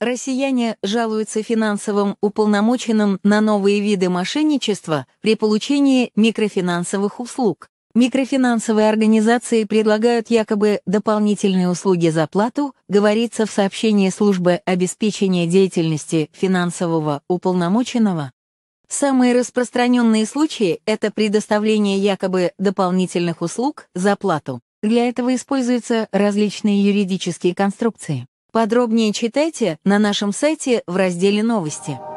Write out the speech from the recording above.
Россияне жалуются финансовым уполномоченным на новые виды мошенничества при получении микрофинансовых услуг. Микрофинансовые организации предлагают якобы дополнительные услуги за плату, говорится в сообщении службы обеспечения деятельности финансового уполномоченного. Самые распространенные случаи – это предоставление якобы дополнительных услуг за плату. Для этого используются различные юридические конструкции. Подробнее читайте на нашем сайте в разделе «Новости».